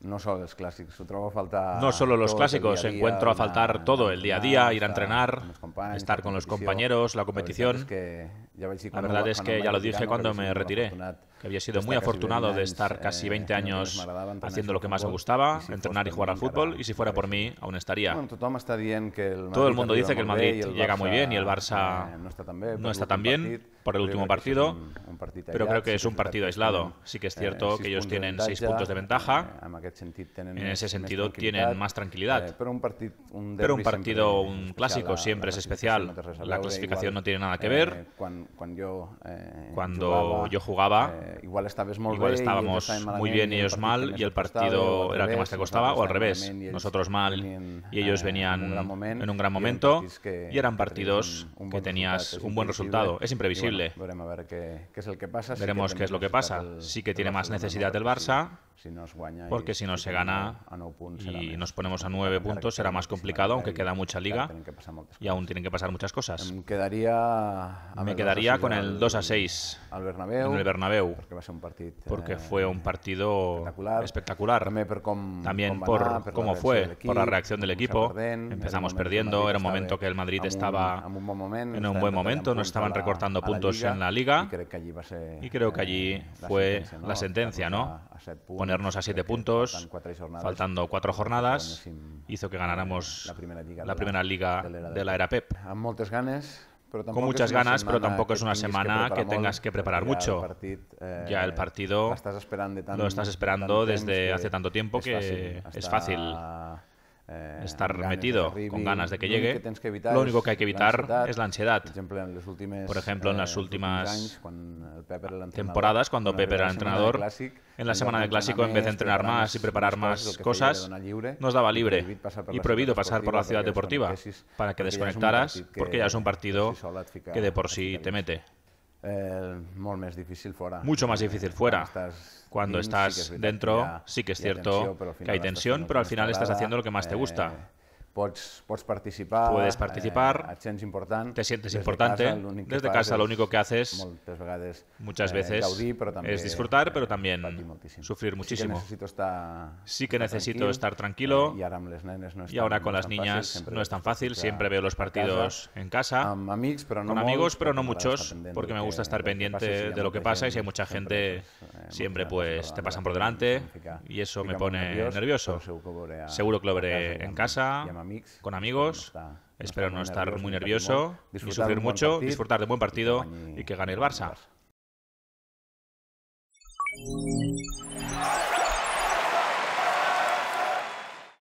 No solo los clásicos. No solo los clásicos, encuentro a faltar todo, el día a día, ir a entrenar, estar con los compañeros, la competición. La verdad es que ya lo dije cuando me retiré, que había sido muy afortunado de estar casi 20 años eh, haciendo lo que más me gustaba, entrenar y jugar al fútbol, y si fuera por mí, aún estaría. Todo el mundo dice que el Madrid llega muy bien y el eh, Barça no está tan bien por el último partido, pero creo que es un partido aislado. Sí que es eh, cierto que ellos tienen seis puntos de eh, ventaja. En ese sentido tienen más tranquilidad. Eh, pero un partido, un clásico siempre es especial. La e clasificación no tiene nada que ver. Cuando yo jugaba, igual estábamos muy bien y ellos mal, y el partido era el que más te costaba, o al revés, nosotros mal y ellos venían en un gran momento, y eran partidos que tenías un buen resultado. Es imprevisible. Veremos a ver qué, es que pasa. lo que pasa. sí que tiene más necesidad el Barça, porque si no se gana y nos ponemos a nueve puntos será más complicado, aunque queda mucha liga y aún tienen que pasar muchas cosas. Em Me quedaría con el 2 a 6 en el Bernabéu, porque eh, fue un partido espectacular. También por cómo fue, por la reacción del equipo. Empezamos perdiendo, era un momento que el Madrid estaba en un buen momento, no estaban recortando puntos en la liga y creo que allí eh, fue la sentencia, ¿no? ponernos a siete puntos, faltando cuatro jornadas, hizo que ganáramos eh, la primera liga, la primera liga de la era Pep. Con muchas ganas, pero tampoco es una semana que tengas que preparar mucho. Eh, ya el partido lo estás esperando desde hace tanto tiempo que es fácil. Eh, estar metido con ganas de que llegue. lo único que hay que evitar es la ansiedad. Por ejemplo, en eh, las últimas, eh, temporadas, cuando Pepe era el entrenador, en la semana semana de Clásico, en vez de entrenar más y preparar más cosas, nos daba libre y prohibido pasar por la ciudad deportiva para que desconectaras, porque ya es un partido que de por sí te mete. Eh, Mucho más eh, difícil fuera. Cuando estás dentro, sí que es cierto que hay tensión, pero al final estás haciendo lo que más te gusta. Eh, Puedes participar. Eh, Te sientes importante. desde casa lo único que haces muchas eh, veces es disfrutar, pero eh, también sufrir muchísimo. Sí que necesito estar, tranquilo. y ahora, con las niñas no es tan fácil. Siempre veo los partidos en casa. con amigos, pero no muchos, porque me gusta estar pendiente de lo que pasa y si hay mucha gente siempre pues te pasan por delante y eso me pone nervioso. Seguro que lo veré en casa, con amigos. Espero no estar muy nervioso, ni sufrir mucho, disfrutar de un buen partido y que gane el Barça.